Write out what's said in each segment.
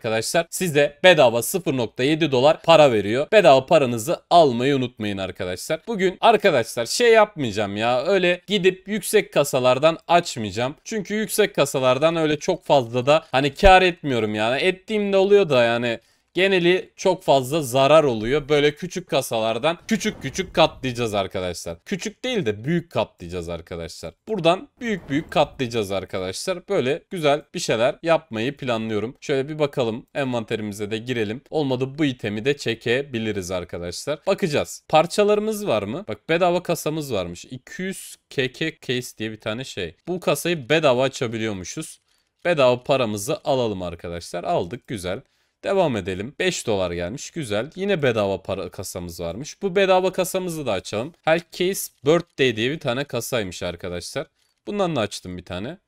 arkadaşlar size bedava 0.7 dolar para veriyor. Bedava paranızı almayı unutmayın arkadaşlar. Bugün arkadaşlar şey yapmayacağım ya öyle gidip yüksek kasalardan açmayacağım. Çünkü yüksek kasalardan öyle çok fazla da hani kar etmiyorum yani. Ettiğimde oluyor da yani geneli çok fazla zarar oluyor. Böyle küçük kasalardan küçük küçük katlayacağız arkadaşlar. Küçük değil de büyük katlayacağız arkadaşlar. Buradan büyük büyük katlayacağız arkadaşlar. Böyle güzel bir şeyler yapmayı planlıyorum. Şöyle bir bakalım envanterimize de girelim. Olmadı bu itemi de çekebiliriz arkadaşlar. Bakacağız. Parçalarımız var mı? Bak bedava kasamız varmış. 200 KK case diye bir tane şey. Bu kasayı bedava açabiliyormuşuz. Bedava paramızı alalım arkadaşlar. Aldık güzel. Devam edelim. 5 dolar gelmiş. Güzel. Yine bedava para kasamız varmış. Bu bedava kasamızı da açalım. Herkes Birthday diye bir tane kasaymış arkadaşlar. Bundan da açtım bir tane.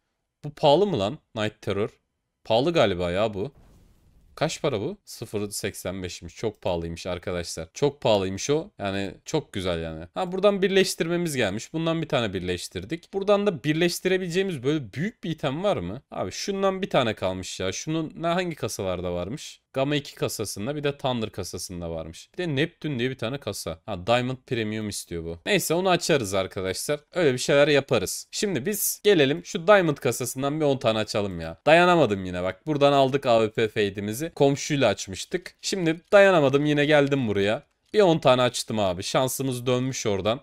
Bu pahalı mı lan? Night Terror. Pahalı galiba ya bu. Kaç para bu? 0.85'miş. Çok pahalıymış arkadaşlar. Çok pahalıymış o. Yani çok güzel yani. Ha buradan birleştirmemiz gelmiş. Bundan bir tane birleştirdik. Buradan da birleştirebileceğimiz böyle büyük bir item var mı? Abi şundan bir tane kalmış ya. Şunun ne hangi kasalarda varmış? Gamma 2 kasasında bir de Thunder kasasında varmış. Bir de Neptün diye bir tane kasa. Ha Diamond Premium istiyor bu. Neyse onu açarız arkadaşlar. Öyle bir şeyler yaparız. Şimdi biz gelelim şu Diamond kasasından bir 10 tane açalım ya. Dayanamadım yine bak. Buradan aldık AWP fade'imizi. Komşuyla açmıştık. Şimdi dayanamadım yine geldim buraya. Bir 10 tane açtım abi. Şansımız dönmüş oradan.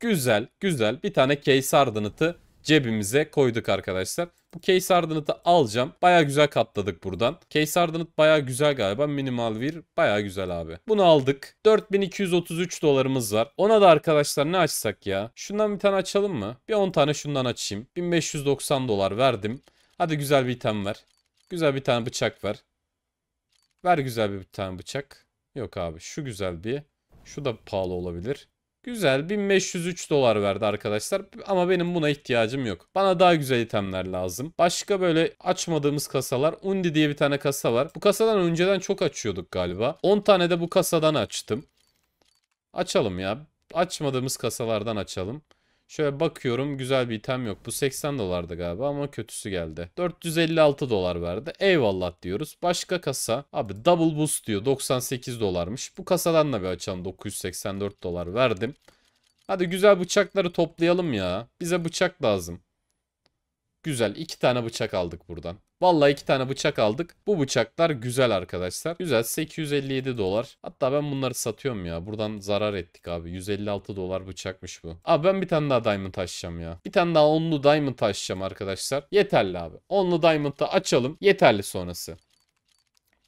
Güzel, güzel. Bir tane case ardınıtı cebimize koyduk arkadaşlar. Bu Case Ardent'ı alacağım. Baya güzel katladık buradan. Case Ardent baya güzel galiba. Minimal bir. baya güzel abi. Bunu aldık. 4233 dolarımız var. Ona da arkadaşlar ne açsak ya? Şundan bir tane açalım mı? Bir 10 tane şundan açayım. 1590 dolar verdim. Hadi güzel bir item ver. Güzel bir tane bıçak ver. Ver güzel bir tane bıçak. Yok abi şu güzel bir. Şu da pahalı olabilir. Güzel 1503 dolar verdi arkadaşlar ama benim buna ihtiyacım yok. Bana daha güzel itemler lazım. Başka böyle açmadığımız kasalar Undi diye bir tane kasa var. Bu kasadan önceden çok açıyorduk galiba. 10 tane de bu kasadan açtım. Açalım ya. Açmadığımız kasalardan açalım. Şöyle bakıyorum güzel bir item yok. Bu 80 dolardı galiba ama kötüsü geldi. 456 dolar verdi. Eyvallah diyoruz. Başka kasa. Abi double boost diyor. 98 dolarmış. Bu kasadan da bir açalım. 984 dolar verdim. Hadi güzel bıçakları toplayalım ya. Bize bıçak lazım. Güzel. iki tane bıçak aldık buradan. Vallahi iki tane bıçak aldık. Bu bıçaklar güzel arkadaşlar. Güzel 857 dolar. Hatta ben bunları satıyorum ya. Buradan zarar ettik abi. 156 dolar bıçakmış bu. Abi ben bir tane daha diamond açacağım ya. Bir tane daha onlu diamond açacağım arkadaşlar. Yeterli abi. Onlu diamond'ı açalım. Yeterli sonrası.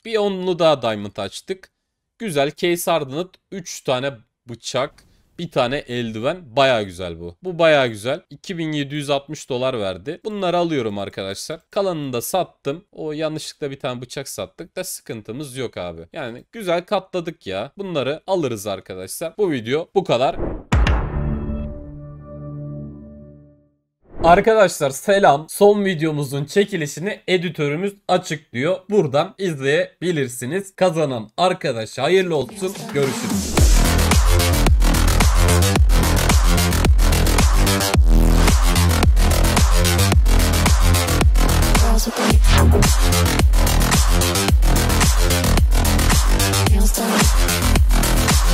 Bir onlu daha diamond açtık. Güzel case ardınıt 3 tane bıçak bir tane eldiven. Baya güzel bu. Bu baya güzel. 2760 dolar verdi. Bunları alıyorum arkadaşlar. Kalanını da sattım. O yanlışlıkla bir tane bıçak sattık da sıkıntımız yok abi. Yani güzel katladık ya. Bunları alırız arkadaşlar. Bu video bu kadar. Arkadaşlar selam. Son videomuzun çekilişini editörümüz açıklıyor. Buradan izleyebilirsiniz. Kazanan arkadaş hayırlı olsun. Görüşürüz. Thank you.